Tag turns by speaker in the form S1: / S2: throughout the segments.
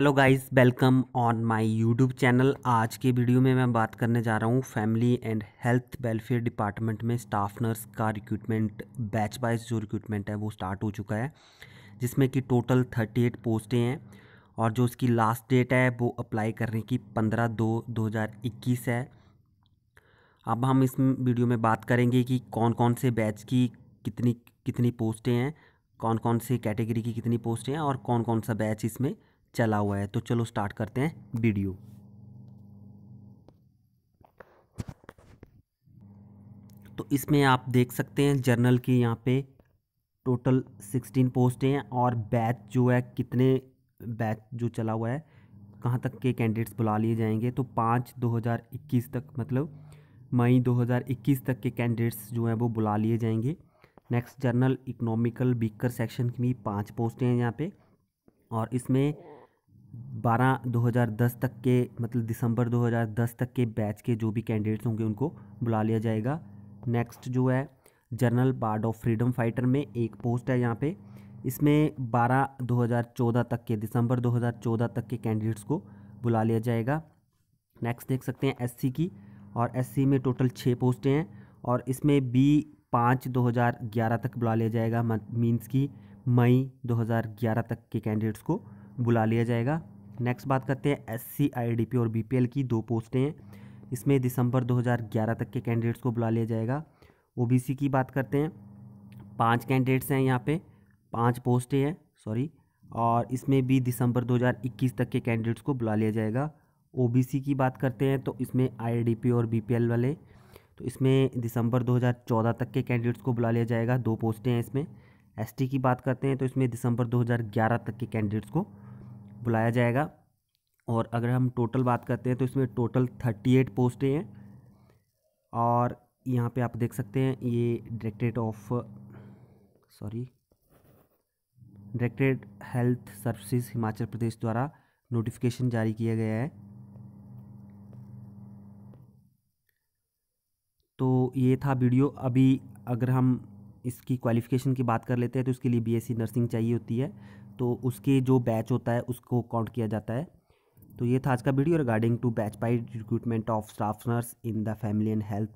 S1: hello guys welcome on my YouTube channel आज के video में मैं बात करने जा रहा हूँ family and health welfare department में स्टाफ नर्स का रिक्रूटमेंट बैच वाइज जो रिक्रूटमेंट है वो स्टार्ट हो चुका है जिसमें कि टोटल थर्टी एट पोस्टें हैं और जो उसकी लास्ट डेट है वो अप्लाई करने की पंद्रह दो दो हज़ार इक्कीस है अब हम इस वीडियो में बात करेंगे कि कौन कौन से बैच की कितनी कितनी पोस्टें हैं कौन कौन से कैटेगरी की कितनी पोस्टें हैं और कौन कौन सा बैच इसमें चला हुआ है तो चलो स्टार्ट करते हैं वीडियो तो इसमें आप देख सकते हैं जर्नल की यहाँ पे टोटल सिक्सटीन पोस्ट हैं और बैच जो है कितने बैच जो चला हुआ है कहाँ तक के कैंडिडेट्स बुला लिए जाएंगे तो पाँच 2021 तक मतलब मई 2021 तक के कैंडिडेट्स जो हैं वो बुला लिए जाएंगे next general economical weaker section की भी पाँच पोस्टें हैं यहाँ पे और इसमें 12 2010 तक के मतलब दिसंबर 2010 तक के बैच के जो भी कैंडिडेट्स होंगे उनको बुला लिया जाएगा नेक्स्ट जो है general part of freedom fighter में एक पोस्ट है यहाँ पे इसमें 12 2014 तक के दिसंबर 2014 तक के कैंडिडेट्स को बुला लिया जाएगा नेक्स्ट देख सकते हैं एससी की और एससी में टोटल छः पोस्टें हैं और इसमें बी पाँच दो हज़ार ग्यारह तक बुला लिया जाएगा मीन्स की मई 2011 तक के कैंडिडेट्स को बुला लिया जाएगा नेक्स्ट बात करते हैं एस सी और बी की दो पोस्टें हैं इसमें दिसंबर 2011 तक के कैंडिडेट्स को बुला लिया जाएगा ओबीसी की बात करते हैं पांच कैंडिडेट्स हैं यहाँ पे पांच पोस्टें हैं सॉरी और इसमें भी दिसंबर 2021 तक के कैंडिडेट्स को बुला लिया जाएगा ओबीसी की बात करते हैं तो इसमें आईडीपी और बीपीएल वाले तो इसमें दिसंबर 2014 तक के कैंडिडेट्स को बुला लिया जाएगा दो पोस्टें हैं इसमें एस की बात करते हैं तो इसमें दिसंबर दो तक के कैंडिडेट्स को बुलाया जाएगा और अगर हम टोटल बात करते हैं तो इसमें टोटल थर्टी एट पोस्टें हैं और यहाँ पे आप देख सकते हैं ये directorate of sorry directorate health services Himachal Pradesh द्वारा नोटिफिकेशन जारी किया गया है तो ये था वीडियो अभी अगर हम इसकी क्वालिफ़िकेशन की बात कर लेते हैं तो उसके लिए बीएससी नर्सिंग चाहिए होती है तो उसके जो बैच होता है उसको काउंट किया जाता है तो ये था आज का video regarding to batch by recruitment of staff nurse in the family and health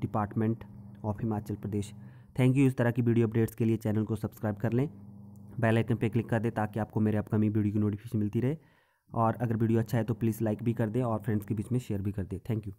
S1: department of Himachal Pradesh thank you इस तरह की वीडियो अपडेट्स के लिए चैनल को सब्सक्राइब कर लें बेल आइकन पे क्लिक कर दें ताकि आपको मेरे अपकमिंग वीडियो की नोटिफिकेशन मिलती रहे और अगर वीडियो अच्छा है तो प्लीज़ लाइक भी कर दें और फ्रेंड्स के बीच में शेयर भी कर दें थैंक यू